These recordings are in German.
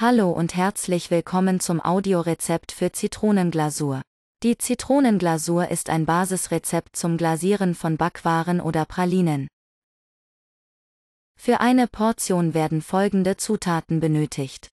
Hallo und herzlich willkommen zum Audiorezept für Zitronenglasur. Die Zitronenglasur ist ein Basisrezept zum Glasieren von Backwaren oder Pralinen. Für eine Portion werden folgende Zutaten benötigt.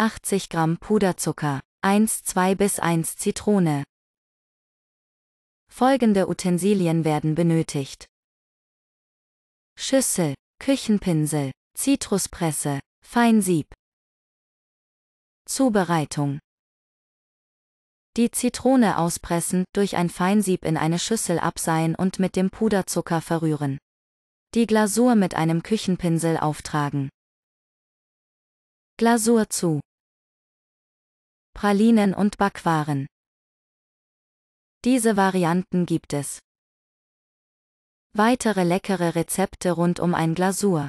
80 Gramm Puderzucker, 1-2 bis 1 Zitrone. Folgende Utensilien werden benötigt. Schüssel, Küchenpinsel, Zitruspresse, Feinsieb. Zubereitung. Die Zitrone auspressen, durch ein Feinsieb in eine Schüssel abseihen und mit dem Puderzucker verrühren. Die Glasur mit einem Küchenpinsel auftragen. Glasur zu. Pralinen und Backwaren. Diese Varianten gibt es. Weitere leckere Rezepte rund um ein Glasur.